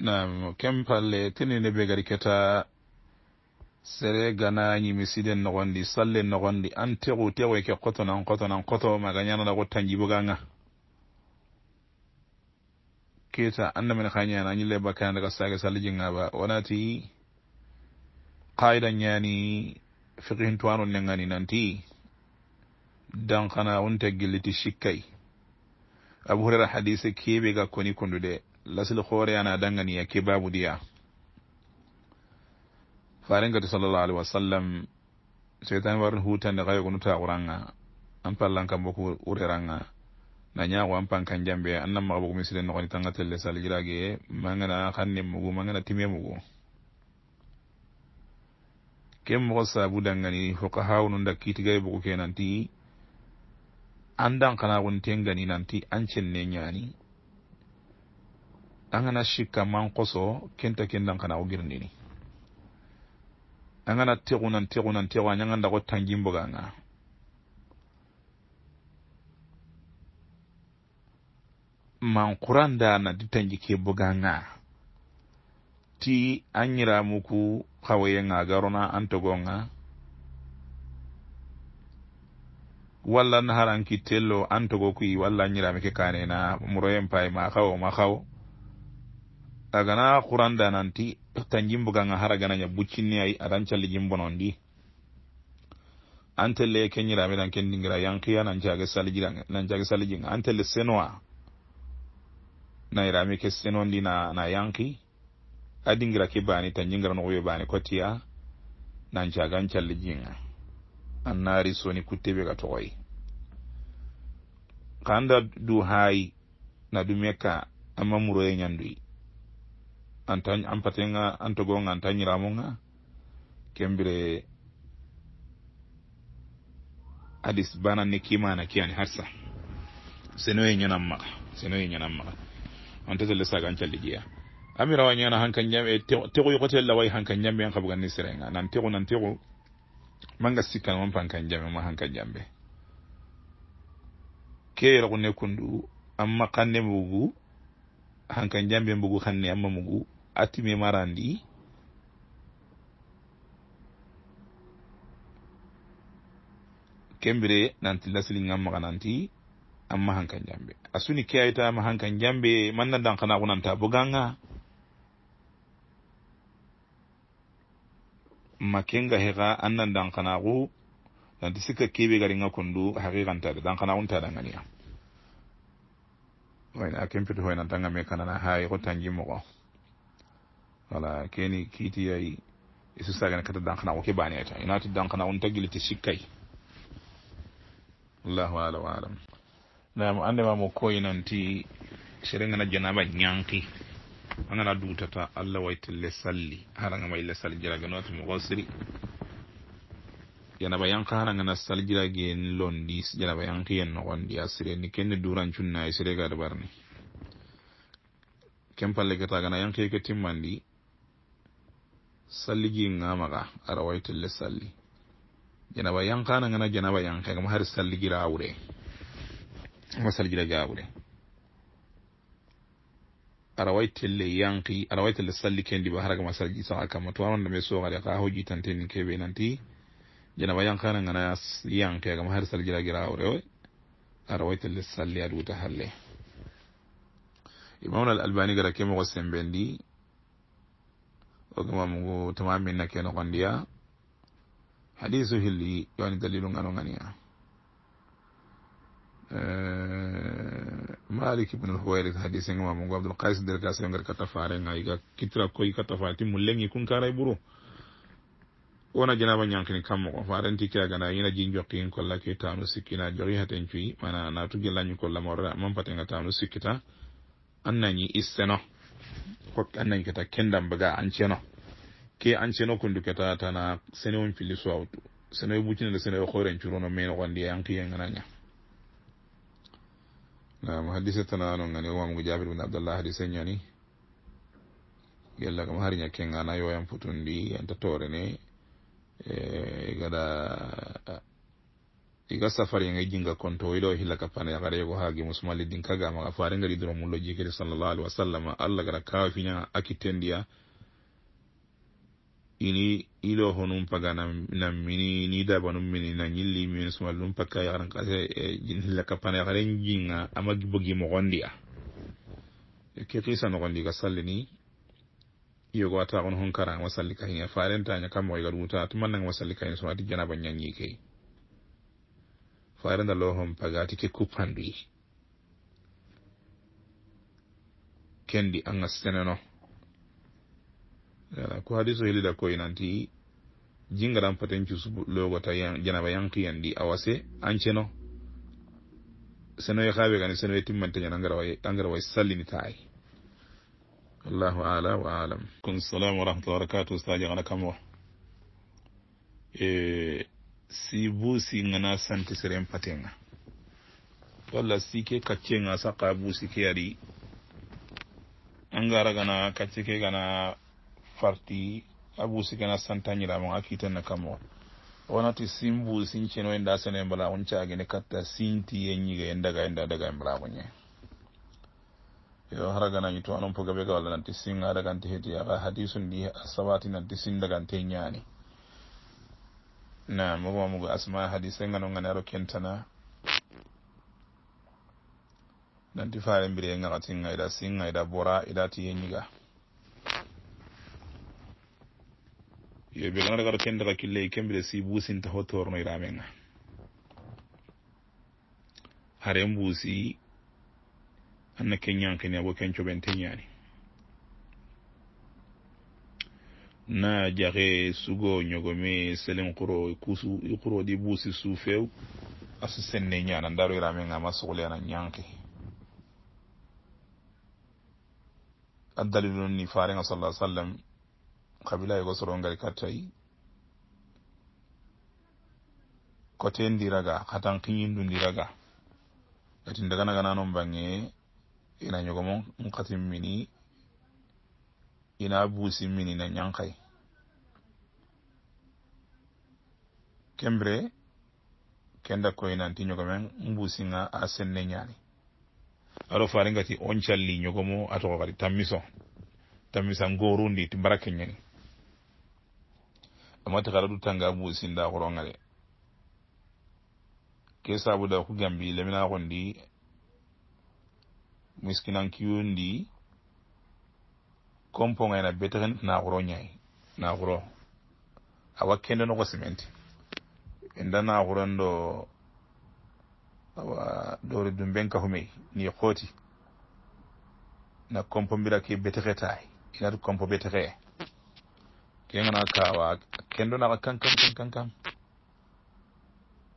nam kempalle tinine ɓe gadi keta sere ganañi mi siden nogondi salle nogondi an tegu tegoy ke koto nan koto nan koto maga ñanana go tanji boganga keta andamen xañana ñille bakkana daga sage salle jingaba wonati qaida ñani fiqihintuwano nengani nanti danxana un te gilliti sikkay abu hurera hadise keɓe ga koni kondude lasil hoore ana danganiya e kebabudiya farengati sallallah alih wa sallam seytan warni hutande hayo ko nuta quranga an pallan kam boko wureranga na ñaako an pan kan jambe annan maxa boko misile noxoni tanga telle sal jirage mangana xanne mugu mangana time mugu ke moxo sabu dangani foka hawunu nda kiitigayi boko ke nanti an dan xana xun ten gani nanti an cenne ñaani an gana sikka man koso kenta kendan kana ko girindini an gana tegunan tegunan tegu a ñanganda ko tangimbo ga ga man kuranda na di tanji kebo ga ga ti an ñira muku xaweye ga garona an togo ga walla naharan kittello an togo kuyi walla an ñirami ke kanena muroyen payi ma xawo ma xawo agana xuranda nanti ta jimbuganga hara ganaña buccinni ayi adan calli jimbonondi antelle keñirami dan kendingira yankiya nancage salijiran nancage salijinga antelle senoa nayirami ke senondi na na yanki adingira ke bani ta jingira nuxuyo bani kotiya nancagan calli jinga annari soni kuttebe ga toxoyi kanda du hayi na du mekka amma muroye ñanduyi anta ampatenga antogonga anta ñiramonga kembire hadis bananni kimana kiyani harsa senoye ñonan maxa senoye ñonan maxa zele saga an calligiya amirawa ñana hankan ñame eh, texu la laway hankan ñambe an xabuganni serenga nan texu nan texu manga sikkan man pankan jame ma hankan jambe ke yeraxune kundu amma xanne mbugu hankan jambe mbugu xanne amma mugu atimi marandi kembire nanti lasilingamaga nanti amma hankan jambe asuni keyaytama hankan jambe mannadan kana kunanta boganga makenga hega annan dankanaku nanti sikka kebe garinga kondu hakikantade dankanakuntadanganiya wayna akempito hoynantangame kanana hay ko tanji mogo wala keni kiitiyay e sisagene kata dankana ko kebaneta inati dankana on taguilite sikkay wallahu ala wa alam nam andemamo koynanti serengana janaba ñanki agana duutata allah wayte le salli haranga may le salli jirage noti mi gosri janaba yanka harangana sal jiragen londi janaba yanki yen nogondi asireni kenne durancunnayi sere gade barni kempallegetagana yankike timmandi salligi ŋamaga ara waytille salli janaba yankana ŋana janaba yankegama har salligira awure ma salligiraga awure ara waytille yanki ara waytille salli kendiba haragama salligi saga kamma towamanda me sogari ka hoji tantenin kebe nanti janaba yankana ŋana yankegama har salligiragira awure ara waytille salli aduta halle imamnal albani gara kemogo sembendi ogimamugu tumaminna ke nogondiya hadisu hilli yoni dalilu ngano ngania eh, malik ibn lhuwairis hadise ngimamugu abdulkais derkasio ngar katafare nga iga kitra koyi katafare ti mulleŋi kunkaray buru wona janaba ñankini kammogo farenti kira gana ina ji jokkin kolla ke tanu sikkina joki haten cuyi mana natu gillañi kolla morra manpatenga tanu sikkita annañi isseno ko annañi kata kendam baga an ceno ke an seno kunduketa tana sene wo filli suwawutu sene wo buccinele sene wo hooren curono mai nogondiya an kiyen ganaña nam hadise tana non gani o mamugo jabir bin abdallah hadise ñani yalla kam hariña kengana yoyan futundi anta torene e, gada iga safari ngay jinga konto ido hilla ka pane gare go hagi musmalidin kaga ma faare ngari dro mulo jikiri sallallahu alaihi wasallam alla gara kawfinya akitendiya ini ilo honum paga na mini ni da banu mini na nyilli mini suma lum paka ya ran kase e, jinilla kapana ya ran jinga ama gibogi mo gondia e, ke kisa no gondiga salli ni iyo go ata kon honkara ma salli ka hinya faren ta nya kam wayga duta to man nang ma salli ka hinya suma ti janaba nyanyi kay faren da lo hon paga ti ke kupandi kendi anga seneno no yala ko hadiso helida koyenanti jingaɗan patencus logota janaba yankiyandi awase anceno senoye xaɓe gani senoye timmantañan angara way sallinita ay wallahu ala wa alam kon salamu warahmatulah wabarakatu ustadi gana kam wa e, si busi ngana sante seren patenga walla si ke kaccenga saqa busi ke adi angara gana kacce ke gana farti abusike nastan tañiramo akkitenne kamo wonati simbu sincene wonda sene e mbalamo ncaagene katta sinti e ñiga en daga en da daga e mbalamo ñe yo haraganañi to anon poga ɓega walla nanti sin a daganti heeti aa hadisu ndi sawati nanti sin dagante ñaani na mamamugo asma hadise ngano ngani aro kentana nanti faare mbire e ngakatin ayda sin ayda bora idati e ñiga yo ɓe gonata gaɗo kenndi hakkille kembiɗe si buusinta ho tornoyiramen haren buusi anna keñankani abo kencoɓen teñani na jaxe sugo ñogome selen xuro kusu i xuroɗi buusi su few asu senne ñana ndaroyiramen ama soxleana ñanke a dalilon ni farenga sallah sallam kabila e gosorongal kattayi kotendiraga hatan kiñindundiraga gati ndaganaganano bange ina ñogomo nkatimmini ina busimmini na ñankay kembre kenda koynanti ñogomen nbusinga a senne ñani aɗo fari ngati on calli ñogomo a toxo xadi tammiso tammisa ngorundi ti mbara keñeni amati xara du tanga bu sinda xoronga de ke sabu da ku gambi lemina xondi miskinan kiyo ndi komponga na betaxen na xuro ñay na xuro e awa kende no ximenti inda na xuron do awa dore dum ben ka xumey ni xooti na kompo mbira ke betaxe taay inatu kompo betaxee kengana kawa kendonaka kan kan kan kan kan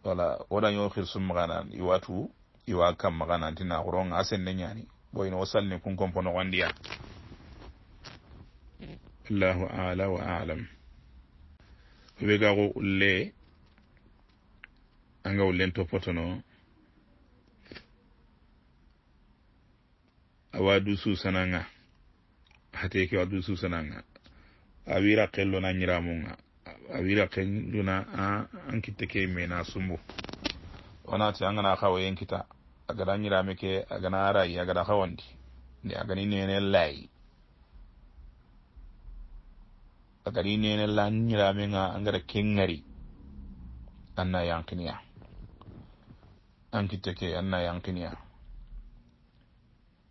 voilà wodaño xir sum maxanan i watu i wa kam maxanan ti naxuronga a senne ñani bo ino wo salni kun compo noxondiya allahu ala wa alam wegaxu ulle anga ullen topotono awa du susananga xateke wa du susananga a wira kello na ñiramuga a wira kelluna an kitte ke yimme na sumbu wonati an gana xawo yen kita a gada ñirame ke a gana rayi a gada xawondi nde a gani nene layi a gani nene la ñiramega an gada kengari an na yankiniya an kitte ke an na yankiniya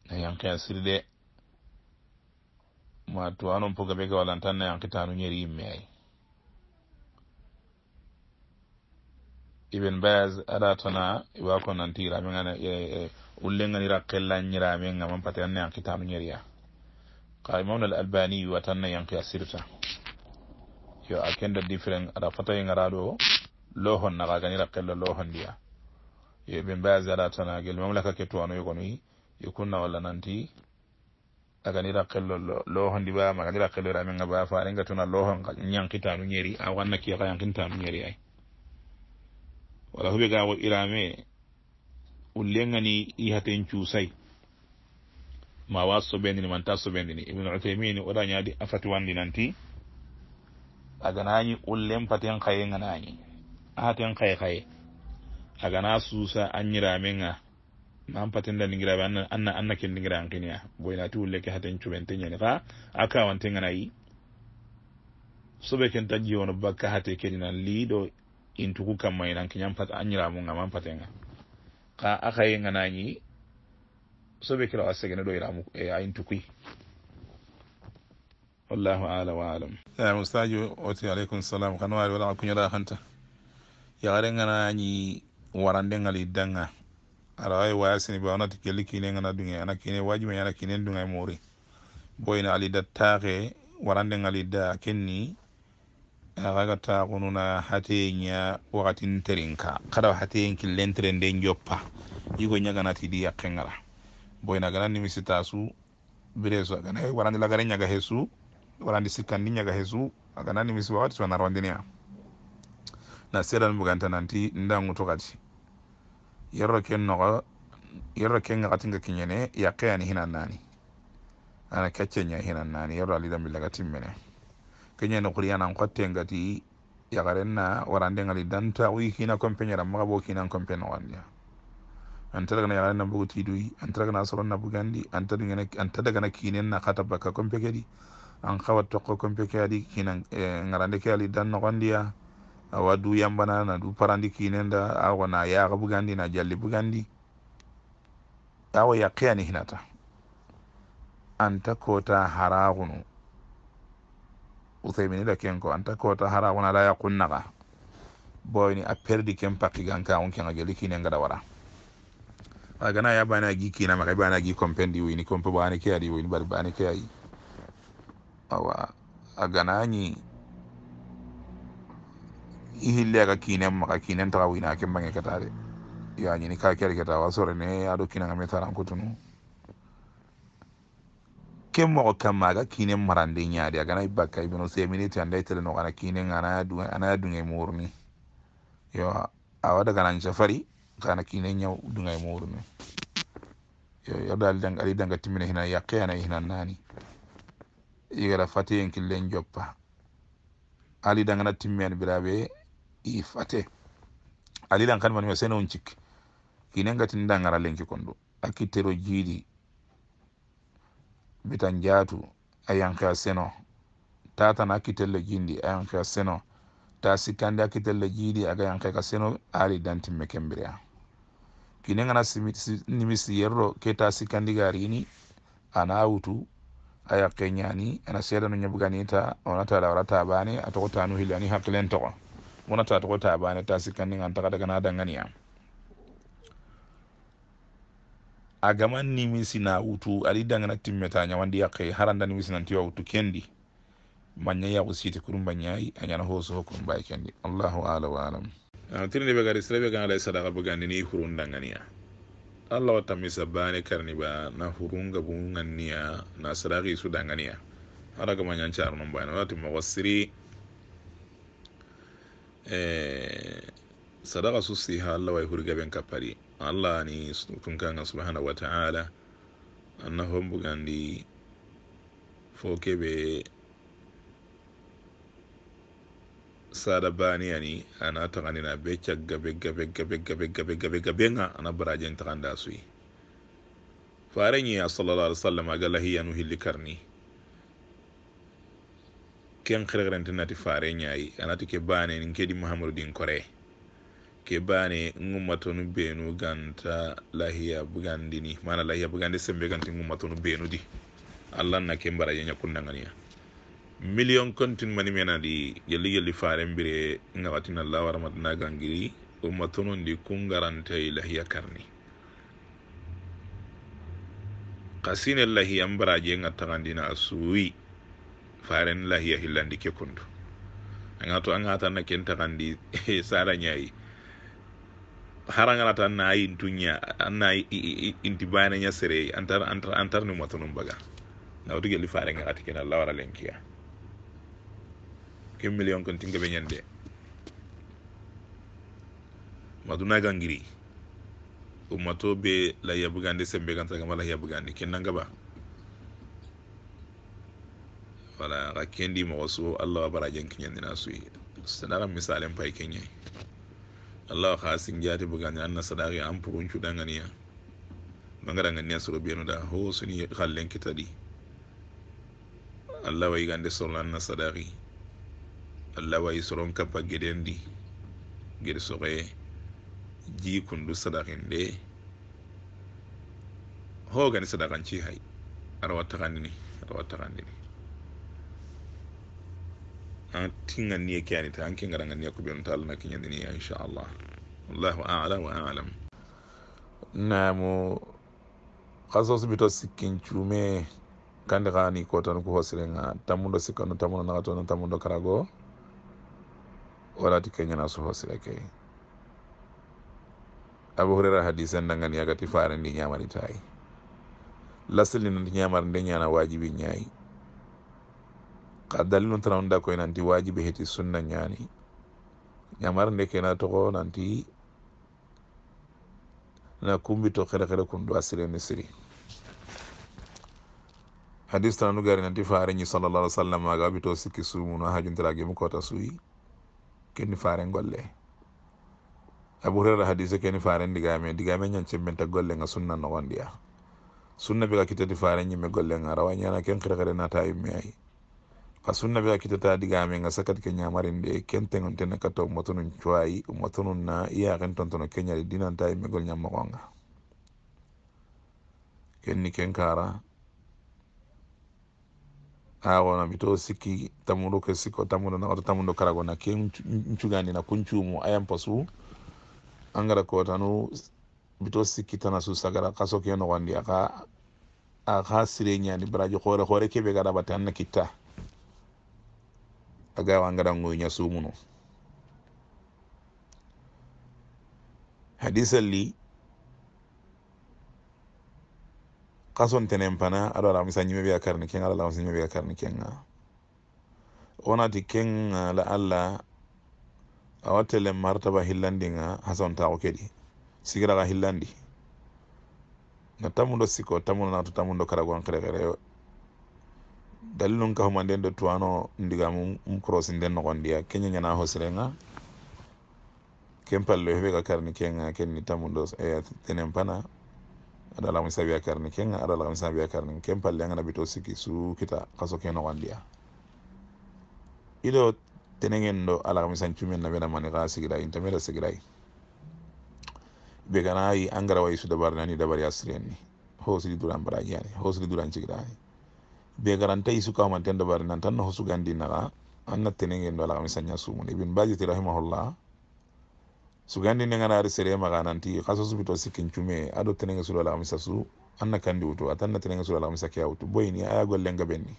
na yankiya sirde ma to anon poga ɓega walan tan nayi ankitanu ñeri yimme ay iben bayas ada tona iwa ko nanti iramengana e, e, ullenganira qellanñiramenga man pati an nayi ankitanu ñeriya ka imam al albani wa tan nayi anki a sirta yo a kenda difren ada fatayi ngara ɗo lohon naga ganira qella lohon ndiya yo iben bayas ada tona gel mamlaka ke towanoyi konoyi yo kunna walla nanti agani rakkellol looho ndiwaama agani rakkello ramin ngaba faare nga tuna looho nga ñankitanu ñeri a wannaki ka yankintanu ñeri ay wala huɓe gaawo irame ullengani yihaten cuusay ma wa soɓendini manta soɓendini ibnu utaimin oɗa ñaadi afati wandi nanti aganañi ullen paten kaye nganañi ahaten kaye kaye agana suusa anñiramen nga mahampaten dandigiraɓe anna anna kendigira ankinia boynati wulleke haten cuɓente ñani ka a kawantenganayi soɓe ken taƴƴi wono bakka hate kedinan liɗo intuku kammayinankiñam pat anñiramuga mahampatenga ka akaye ganañi soɓe kirawa segene ɗoyiramu e, a intukui wallahu ala wa alam mustadio oti aleykum salam kan wari wala kuñoɗa hanta yaarengana ñi warandengal iddanga ala ye waya sini ba onati kelli kine ngana dunga ana kine wajume ana kine dunga mori na alida taxe warande ngalida kenni ta kununa hateyeña waxatin terinka kada hateyen kilen terende njoppa yigo kengala yaqengala na gana nimisita su biresu agana warandi lagare ñaga hesu warandi sikandi ñaga hesu agana nimisi waxati suwana rondiniya na sedan buganta nanti ndangu xati yerro ken nogo yerro ken gatinga kiñene yaqeyani hinan nani ana kacceña hinan nani yerro alidambillaga timmene keñene quryanan qottengati yagarenna warandengali danta uyi kina compe ñaran maxa bo kinan compe noxondia antaragana yagarenna boguti duyi antaragana na bugandi antadagana na kata baka compe kedi an xawa toqo compe ke adi kinan eh, ngarande ke ali dan noxondiya awa du yambana na du parandi kinenda awa na yaga bugandi na jalli bugandi awa yaqiyani hinata anta kota haragunu uthaymin da kenko anta kota haraguna la yaqunnaga boyni a perdi ken paki ganka on kenga gelli kinenga da wara agana ya bana gi kina maka bana gi kompendi wini kompe bana ke ari wini bari bana ke ayi awa na ni ihille ka kinen maka kinen taxa wina ke mange keta de yo a ñini ka kere keta wa sore ne sorene aɗo kinanga me tarankutunu ke mogo kamma aga kinen marande ñaade agana bakka ibnu seminiti anda tele no ana kinen anaya dunge murni yo awa dagananca fari kana nya ñaw dunge murni yo dal yarda ali danga timine hina yaqe ana hina nani yi igara fatiyen killen joppa ali dangana timmen birabe ifate alilan kan manu sene on cik kinenga tin dangara lenki kondo akitero jidi bitan jatu ayanka seno tata na akitelle jindi ayanka seno tasi sikkande akitelle jidi aga yanka ka seno ali danti mekembria kinenga na kinengana nimisi yerro ke ta sikkandiga rini ana wutu aya kenyani ana seedano ñabganita onata lawrata bane a atokotanu tanu hillani hakkilen wana ta ta ta bane ta sikandin an taka daga na danganiya a gaman nimi sina wutu ali dangana timme ta nyawandi ya kai haranda ni misi sina tiwa utu kendi manya ya usi usiti kurumba nyai anyana hoso ho kurumba kendi allahu ala wa alam ah, tirni be gari sirabe gan alai sadaqa be gan ni kurunda hurun danganiya allah wa tamisa bane karni ba na hurunga bunganiya na sadaqi su danganiya ara gaman yan charnon bane wati mawasiri Eh, sadaka susi ha allah way hurga ɓen kappari allah ni tunkaga subhanahu wa taala anna hombugandi fo keɓe sada baniyani ana taganina be cagga begga begga begga begga begga begga bega ana barajen taganda suyi fare ñi a salallah alih wa sallam agalahiyanu hilli karni ken xerexerente nati fare ñayi anati ke bane nin kedi mahamadou din kore ke bane ngummatonu benu ganta lahiya bugandini mana lahiya bugandi sembe ganti ngummatonu benu di allah na ke mbaraje ñakkundanganiya million kontin mani menadi yelli yelli fare mbire ngawatina allah waramatana gangiri ummatonondi kungarantay lahiya karni kasine lahiya mbaraje ngattagandina a suwi faren lahiya hillandi ke kundu anga to anga tan na kenta kandi eh, sara nyai Harang tan na ayi tunya i inti bana nya sere antar antar antar no matunum baga na wadu geli faren ken kena lawara lenkiya ke million kon tinga be nyande maduna gangiri ummato be la yabugande sembe kan tagamala lahiya ken kenan ba wala ka kendi mogo su allah wa barajen kiñandina suyi sadaka misalen pay keñe allah xa singiati bugandi anna sadaki an puruncudanganiya mangadanganiya soro benuda ho suni xallen kitadi allah wa yigande sorola anna sadaki allah wa yi soron kappa gedendi gede soxoye ji kundu sadakin de ho gani sadakan ci hay arawa taxandini arawa taxandini an tinganniye ke anita an kengaranganniya kuɓenu ta allah na insha Allah Allahu ala wa alam namo kasos bito sikkin cuume ko xaani kotan ku hosirenga tammundo sikkanu tammundo naxatono tamundo karago walati keñana su hosire ke abu hurera hadisan dangani agati farendi ñamaritayi lasilli nanti ñamar nde ñana wajibi ñayi ka dali noon tana onda koye nanti wajibe heti sunna ñaani ñamara nde kena toxo nanti na kumbi to xere xere kun do a sireni siri e hadis tana nu gari nanti fareñi salallah alih w sallam maga a bito sikki sumuna hajuntera gemu kota suyi keni faren golle abu hurara hadise keni faren digame digame ñancemmenta gollenga sunna noxondiya sunna be ga kitati fareñimme gollenga rawañana ken xere xere nata yimme ayi asunna be kitata diga me nga sakati ke nyamarin de kenten on tena kato motonu chwai motonu na iya ken tontono ton kenya dinan tay me gol nyamma gonga kenni ken kara awana bito siki tamudo ke siko tamudo na tamudo kara gona ken nchugani na kunchumu ayam pasu angara ko tanu bito siki tana su sagara kaso ke no wandi aka aka sire nyani brajo khore khore ke be gara batanna kitta aga wangarango ñasumuno hadisalli kasontenen pana aɗo alamisa ñimeɓe biya karni kenga aɗa alamisa ñimeɓe biya karni kenga di kenga la allah awatele martaba hillandinga hasontaxo kedi sigiraxa hillandi na tamundo siko tamundo na tamundo karagon kere dalilun ka do tuwano ndiga mu crossinden nogondiya kenya ñana hosirenga ken pallo heɓe karni kenga kenni tammudo eh, tenen pana aɗa alamu sabiya karni kenga aɗa alamu sabiya karni ken palle angana siki su kita kaso ke nogondiya iɗo tenegen ɗo alakamisan cumen naɓena mani ka sigiray intameɗa sigiray ɓe ganayi angara wayi su dabarnani dabari asriyenni hosiri duran barajiyani hosiri duran cigirani be garanta isu kamanten dabari nantan no hosugandinaxa an na tenengen do alaxami saña sumun ibin baditi rahimahullah sugandi ne ngana ari sere maga nanti kaso subito sikin cume ado tenenga sura la amisa su anna kandi wutu atanna tenenga sura la amisa kiya wutu boy ni aya golle nga benni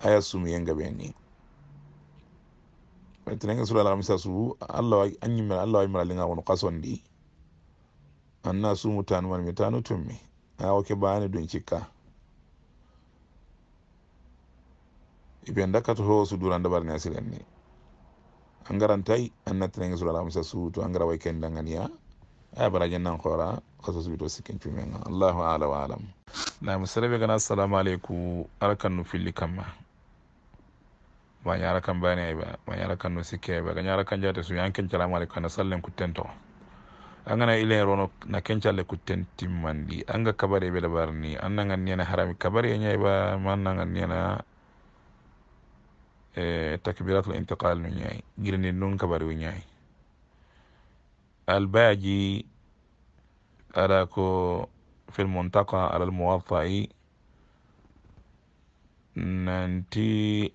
aya sumi nga benni tenenga sura la amisa su allah anyi mala allah ay mala linga wono kasondi anna sumu tanu man mi tanu tummi aya ke baani dun cikka ipenda kato ho su duran sudur anda bar nasi lenni angarantai anna tenenge sura ramisa sutu angara wai kenda ngania ay bara jannan khora khaso to sikin cumenga allahu ala wa alam na musarabe kana assalamu alaikum arkan nu filli kamma ma yara kan bani ay ba ma yara kan no sikke ba ga yara kan jata su yankin salamu alaikum na sallen kuttento an gana ile rono na kencalle kutten timmandi an ga kabare be labarni an nan an nena harami kabare nyai ba man nan an nena E, takbiratul intiqal nu no ñayi ni nun kabari o ñayi albaji ala ko fil lmuntaqa ala almuwatai nanti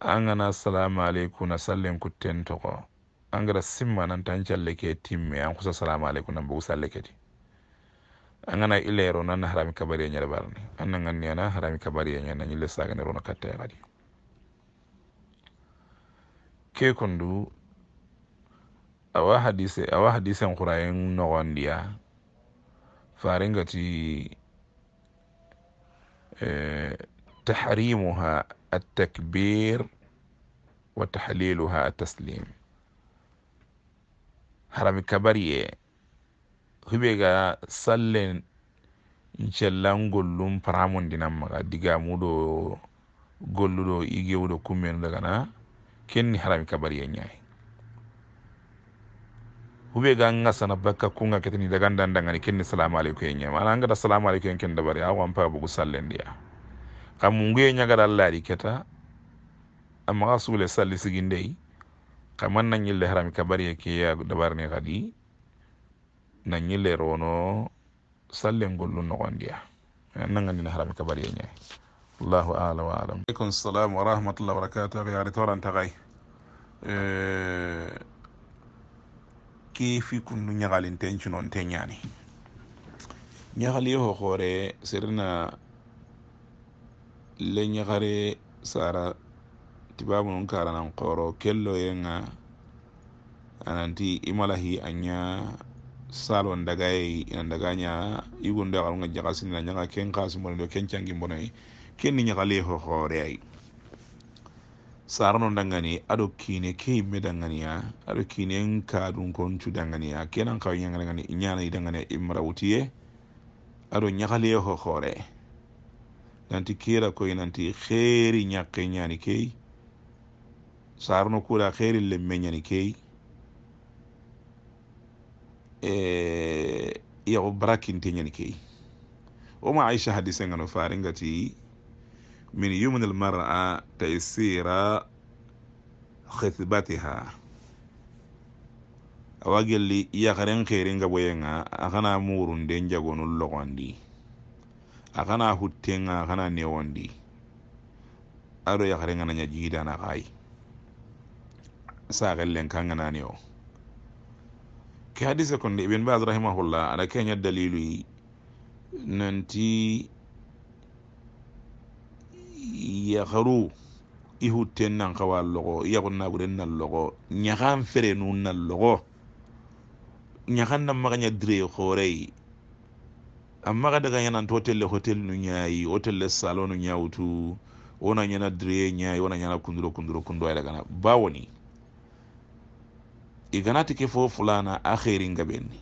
angana assalamu alaykum na ku kutten togo angara simma nan tan challe ke timmi an ku assalamu alaykum nan bu salle ti angana ilero nan harami kabari e ñere barni an nanganni ana harami kabari e le sagane ro katta katte radio kekondu awa hadise awa hadisen xurayen noxondiya faringati e, tahrimuha atakbir wa tahliluha ataslim harami kabariye hubega sallen ncellan gollun paramundinan maga digamudo golludo igewudo kummenu dagana kenni harami kabariya e ñayi huɓe ga gasana bakka kunga keteni dagandandagani kenni salamu aleyku e ñay mana angata salamu aleyku en ken dabari awan paga bogu sallendiya kammu nguye ñagata allaadi keta amaga suule salli sigi ndeyi kaman nañille harami kabariya e keya dabarni kadi nañille rono sallengollu nogondiya nagandina harami kabariya e ñayi allahu ala wa alam aleykum salam warahmatullah wabarakatuh yaari toranta gay Eh, ke fi kundu ñagalin ten cunon te ñaani ñagali ho hoore serena le ñagare sara tibamunun karanan koro kello yenga ananti imalahi anya salon dagay inan daganya igunde xarunga jaxasinina ñaga ken xasimone do ken cangi mbonoy ken ni ñagale ho hoore ay sarano dangani aɗo kiine keyimme danganiya aɗo kiine kaɗum koncu danganiya kenan kaw ñagadagani ñanayi danganiya imrawtiye aɗo ñahaliye ho hoore nanti kiira koye nanti xeeri ñakke ñani key sarano kuuɗa xeeri lemme ñani key e, yaxu barakinte ñani key woma aicha hadise ngano faringati من يمن المرأة تيسير خثبتها awa gelli yakaren keren ga boyenga akana murun den jagonul logondi akana hutenga akana newondi ado yakaren ga nanya jida na kai sa gellen kanga na neo ke hadisa kun ibn baz rahimahullah kenya dalili nanti yagaru ihuten nan kawa logo yagun na gure na logo nyagan fere nun na logo nyagan nan maganya dire khorei amma ga daga yana hotel hotel nu nyayi hotel le salon nu nyawtu ona nyana dire nyayi ona nyana kunduro kunduro kundo ay daga bawoni iganati ke fo fulana akhirin gabenni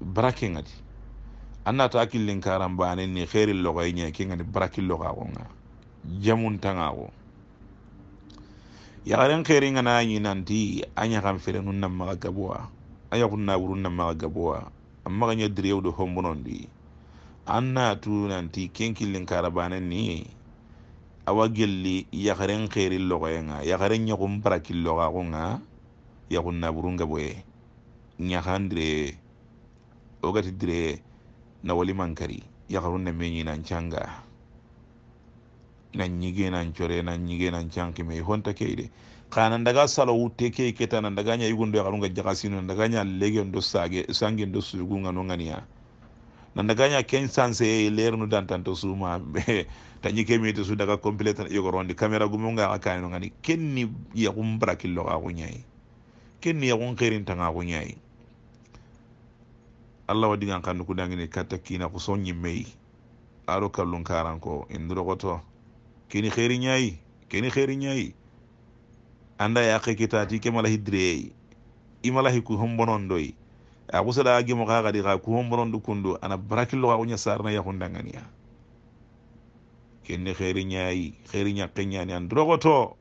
barake ngati annata akillin karan banen ni khairin logo ay nyayi ke logo ngaa jamuntangawo yagaren xeeringa na ñi nanti a ñaxan ferenu namaxa gabowa a yaxun naɓuru namaxa gabowa a maxa ña diriyewdo hombonondi an natu nanti ken killen karabanen ni awa gelli yaxaren xeeri loxoyenga yaxaren ñaxun para killoxaxunga yaxun naɓurun gaboye ñaxan dire ogati dire nawolimankari yaxarun ne me ñinan canga na ñige nan core na ñige nan cankime honta keide kana ndaga salo wutte key keta na ndaga ña yugundo yaxarunga jaxasino ndaga nya lege ndo sage sange ndo sugunga no ganiya na ndaga nya ken sanse e lernu dantanto suma tañi kemite su daga complete yogorondi caméra gumunga xa kani no ngani kenni yaxum barakillo xa xu ñayi kenni yaxum xerintanga xu ñayi allah wa digan xandu kudangini katta kina ku so ñimmeyi aro kallun karanko in durogoto Kini xeri ñayi kini xeri ñayi anda yaqe ti ke mala hidrey imala hiku hombonondo a sala gi mo kaga di ka ku hombonondo kundu ana lo ka nyasar sarna ya hundangania ya. keni kheri ñayi kheri an ñani androgoto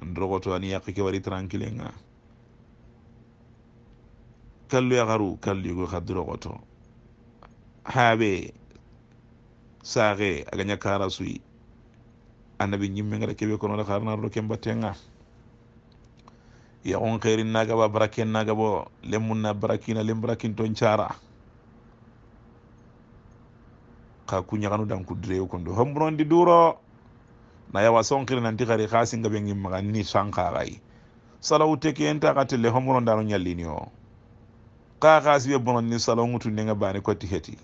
androgoto ani ya ke wari tranquille nga kallu ya garu kallu go ya drogoto habe sage aganya kara karasui annabi ñimme ngada kebe kono la aɗa harnarɗo ken battenga yaxon xeerin nagaba baraken bo lemmunna barakina lem barakin ton chara cara ku kuñaxanu dan ku dire ko kudireyo kondo di duro na ya yawa sonxiri nanti nga be singaɓe ngimmaxa ni sanka salaw te ke enta le xa dano homburondano ni o khasi be ni salaw ngutu ni nga bani ko ti heti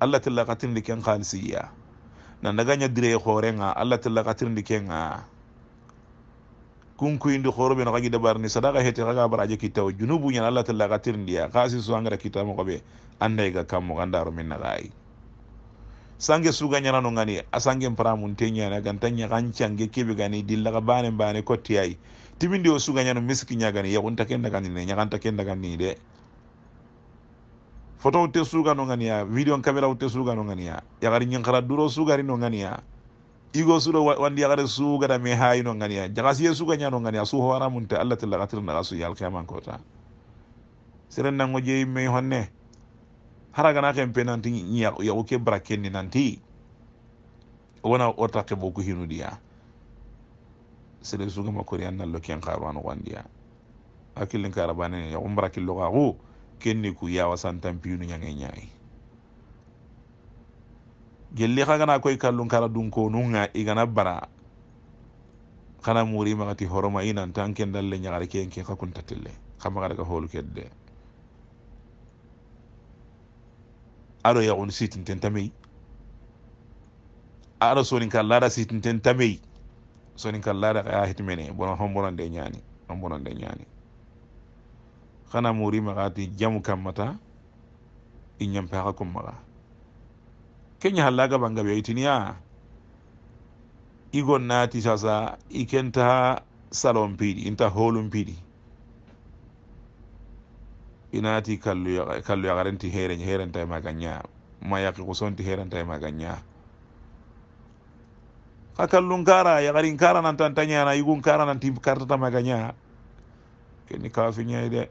allah tella xa tinli ken xaalisiya na ndaganya dire khorenga allah tilla katirndi kenga kunkuyindi horoɓe no kagi dabarni sadaka hete kaga baraje kittawo junubu ñan allah tilla katirndiya kasi so angara kittamo koɓe anday ga kammo gandaro min nagayi sange suga ñanano gani a sangen paramun teñana ganta ñakan cange keɓe gani dillaka bane bane kottiyayi timindi o suga ñano miski ñagani yakunta ken dagani ne ñakanta ken dagani de photo te suga no ngania video camera te suga no ngania yagari nyinkara duro sugari no ngania igo suro wandi yagari suga da me hayi no ngania jagasi suga nya no ngania su hora mun ta Allah tilla gatir na gasu yal kiyaman kota siren nan ngoje me honne haraga na kan penanti nya ya oke braken ni nanti wana ota ke boku hinu dia sire suga makori an nan loken qarwan wandiya akilin karabane ya umra killo gago kenni ku yawa santan piinu ñange ñayi gelli xa gana koy kallun kara dunkonu ŋa i gana bara xana muri maxati horoma i nanta n ken dalle ñaxari ken ke xa kuntatille xa maxadaga hoolu ked de ado yaxun sitinten tamey ado soninkallada sitinten tamey soninkallada xaya hit mene bona xon bonande ñani xon bonande ñani xana muri gati jamu kamata inyam paxa mala kenya halaga banga be itiniya igon naati sasa ikenta salon piri, inta holum pidi inati kallu ya, ya garanti heren heren tay maganya ma yaqi xusonti herenta maga ña xa kallun kara ya garin kara tantanya na igun kara nanti kartata maga ña keni kafiñayi ide.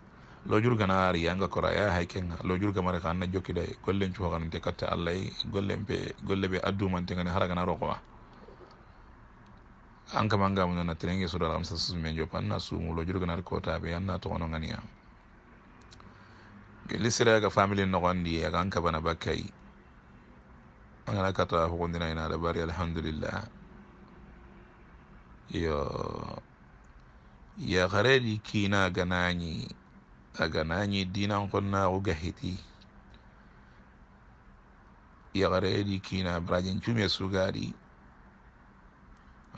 lojurgana ari yanga kora ya hay kenga lojurga mara kanna jokkida gollen cuhoganante katte allah gollempe golle ɓe addumantegani haragana rokoma ankamangamuna trenge sodara kam sasusume jopan na sumu lojurganari kotaɓe yanna togono ganiya gelisiraga famili nogondi yaga ankabana bakkay agana kata fugodinaynaɗa bari alhamdulillah iyo yakharedi kina ganañi aganañi dinan konnaxu gahiti yaxareedi kiina barajen cume sugaadi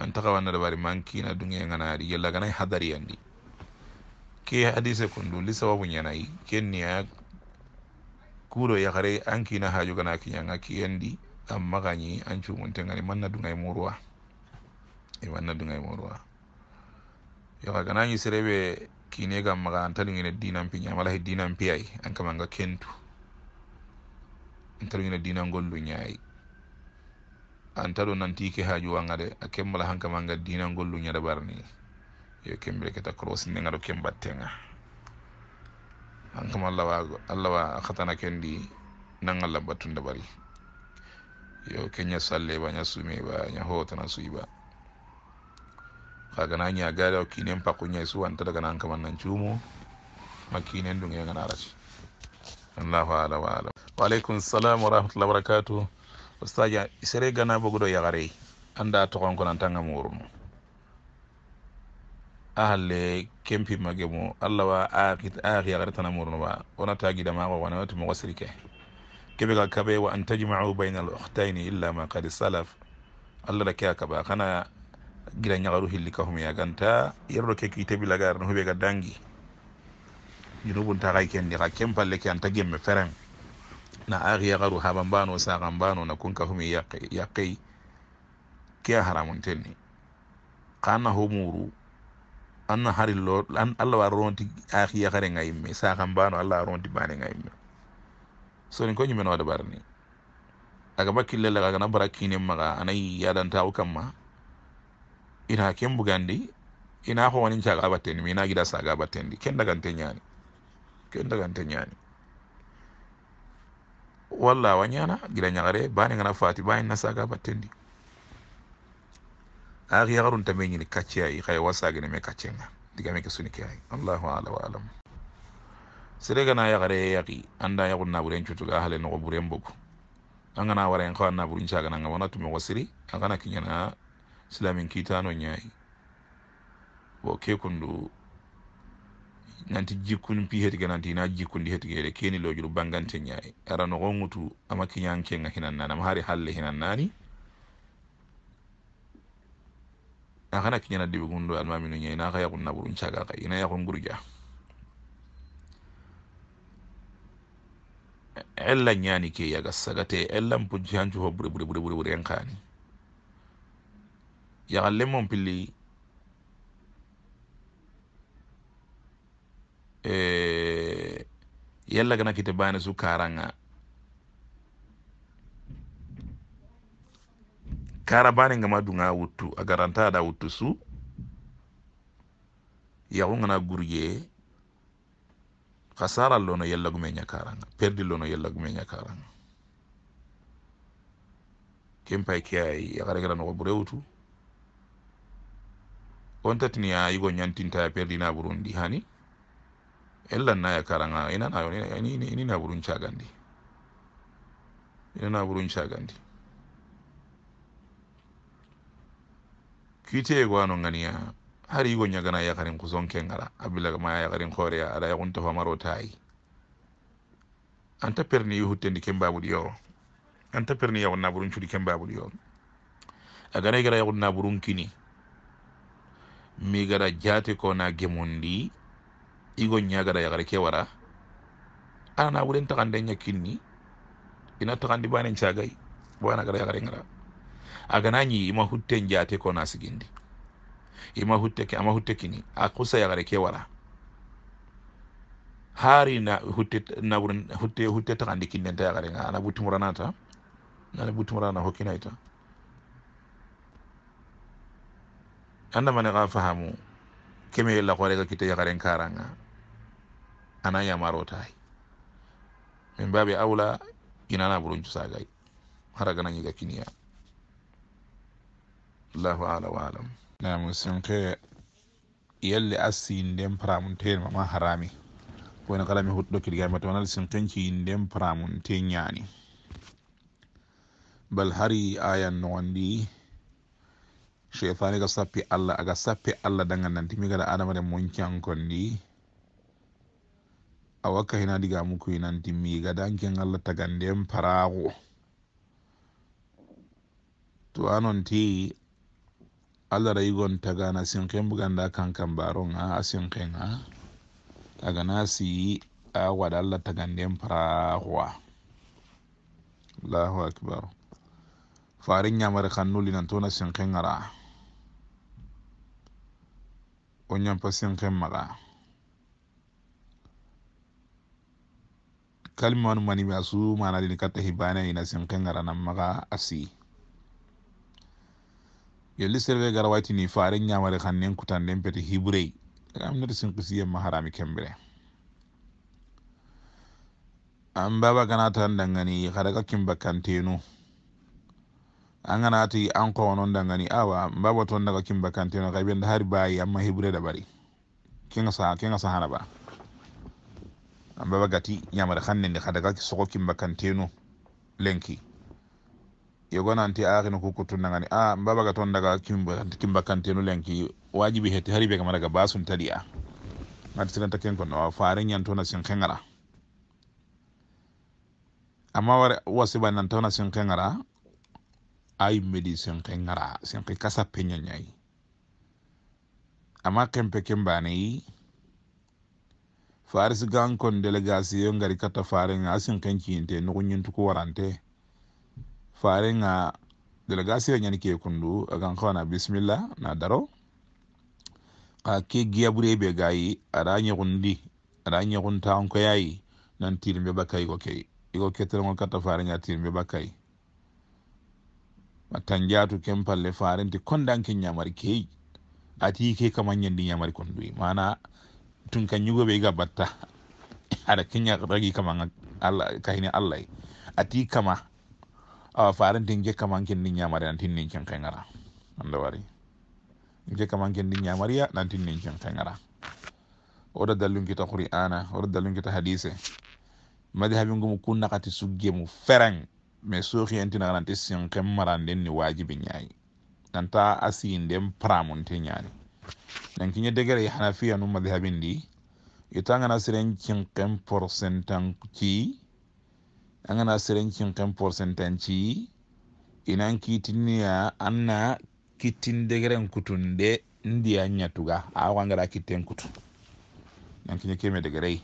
anta xawanna dabari man kiina dungenganadi yella ganay hadariyandi ke hadise kundu li sababu ñanayi ken kuro kuuɗo yaxare an kiina hajugana kiñanga kiyendi an maxañi an cumuntengani manna dungay muruwa e manna dungay muruwa yaxa ganañi serebe kine gam maga an taluñine dinanpi ñamala he dinanpi ay an kama nga kentu an taluñine dinangollu ñaayi an taɗo nanti ke haaju wanga de a kembala han kama nga dinangollu ñade barani yo kembire keta crosi ne ngaɗo kembattenga an kama allawa allawa xatana kendi nanga labbattunde bari yo keña salle ba ña sumeba ña hootana suyba kagana nya gala kinen pa kunya su an ta daga nan kaman nan cumo makinen dun yana narashi Allahu ala wa ala wa alaikum salam wa rahmatullahi wa barakatuh ustaja isere gana bogudo yagare anda to kon kon tanga murum ahle kempi magemu Allah wa akit akhi yagare tan murno ba ona tagi da ma wana watu mo wasrike kebe ga kabe wa an tajma'u bayna al-ukhtayn illa ma qad salaf Allah da kiya kaba kana gira ñagaru hilli kahumeya ganta yerɗo keki kiitebi lagare no hoɓe ga dangi junubunta kay kenni ka ken palle ke anta gemme ferem na aki yagaru haɓa mbano sa gambano na kun kahumi yakkey ke a haramuntenni kana humuru anna hari lo allah wa ronti aki yakare ga yimme saka mbano allah a ronti bane ga yimme soni ko ñumeno wada barni aga bakkille laga agana bara kinen maga anayi yadantaku kamma ina ken bugandi ina ho wani caga batendi mi ina gida saga batendi ken daga nte ken daga nte walla wanyana gida nyagare bani ngana fati bani na saga batendi axi yaxarun tame ñini kacce ayi xaye wasagene me kaccenga digame ke suni ke ay allahu ala wa alam seregana yaxare yaxi anda yaxun naburen cutuga hale noxo buren bogu angana wara en xawa naburun cagana nga wona angana kiñana silamin kiitano ñaayi bo kekundu nanti jikkun pi hetige nanti hina jikkundi hetigede keni lojudu bangante ñaayi ara nogonŋutu ama kiñankenga hinannani ama hari halle hinannani akana kiñana diɓigundo almamino ñayi naka yakun naburun caga kay ina yakun gurdia ella ñani ke yaga sagate ellan pujji hancu ho buri buri buri buri buri en kaani yagallen mon pili yalla gana kita bane su karanga kara bane ngama dunga wuttu a garanta da wuttu su yaxu ngana gurye kasara lono yallagume ña karanga perdi lono yallagume ña karanga ken pay ke ay yaxaregara noxo bure on tatiniya yigo ñantinta perdina burundi hani ellannaya karanga inanayo inina burun cagandi inana burun cagandi kiite gwano ganiya har yigo ñagana yakarin kusonken ala abilaga ma yakarin hooreya aɗa yakunta famaro tayi anta perni huttendi ken babuɗi yoro anta perni yawon naburun cuuɗi ken babuɗi yoro a gana igara yawon naburun kini mi jati ko na gemundi igo ñagada yagare ke wara wulen ta kande nya kinni ina ta kande banen cagay bana gada yagare ngara agana ñi ima hutte ko na sigindi ima hutte ke ama hutte kini akusa kusa yagare ke wara hari na hutte na wulen hutte hutte ta kande taxandi kinnenta yagare ngara ana butumurana ta nana butumurana hokkinayta anda mane ka fahamu keme la kore ga kita yakaren karanga ana ya marota min babi aula ina na buruncu sagai har ga nan ga kiniya Allahu ala wa alam na musin ke yalle asin dem pramun te ma harami ko na kalami huddo kirga mato wannan sin kanki dem pramun te nyani bal hari ayan no wandi shefani ga sappi allah aga sappi allah dangan nanti mi gaɗa adamaren moncankondi a wakka hina diga mukuyi timi ga dankin allah taganden farago to ti allah rayigon tagana sinken buganda kankan baron a a sinken a tagana nasi a waɗa allah taganden farago allahu akbar farin yamar kannuli nan tona sinken ara o ñampa senken maga kalimanu manimi asu manadini katta hibane ina senken garanan maga asi yelli serve gara watini fare ñamare xannen kutanden peti hibrey amnati sinkisiyemma harami kembire an baba gana tan dangani xadaga kimbakkantenu an ganati an kowanon dangani awa mbaba ton daga kimba kanteno kay ɓen hari bayi amma hibre da bari kenga sa kenga sa hana ba an baba gati ñamata hannende hadaga sogo kimba kanteno lenki yogonanti akino kukkutunnagani a mbabaga ton daga kimba kanteno lenki wajibi heti hari ɓe kamadaga basun taɗi ngati silanta kenko no fare ñantona sin kengara amma wara wasiba nantona sin kengara ay medi senke ngara senke kasa penya nyai ama kempe kembani faris gan delegation ngari kata fare nga senke kinte no kunyin tuko warante fare nga delegation nyani ke kundu agan khona bismillah na daro ka ah, ke giyabure be gayi ara nyagundi ara nyagunta on um ko yayi nan tirmbe bakay ko kay iko ketelo kata fare nga ah, tirmbe bakay tanjatu kempal palle farenti ke ñamari kei, ati ke kaman ñandi ñamari kondui mana tun kan yugo be kenyak ada keña ragi kaman allah kahini allah ati kama a ah, farenti je kama kendi nan nantinnin ken ke gara ando wari je kama kendi ñamariya nantinnin ken ke oda dalun kita qur'ana dalun kita hadise madi kunna qati sugge mu fereng me sohiyantinarante sinken maranden ni waajibi ñayi nanta a siyinden pramunte ñani nan kiñe degere hanafiya nu madhabin di itangana siren cinken porcentan ci angana siren cinken porcentan ci inan kitinniya anna kittin degeren kutunde ndiya ñatuga awangara kitten kutu nan kiñe keme degerey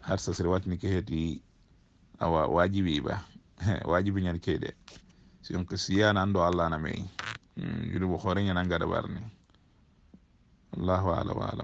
har sa watini ke heti awa wajibi ba wajibi ñani keyɗe sinko siyana ando allah na meyi hmm, juɗubo hoore ñanangaɗa warni allahu alam alam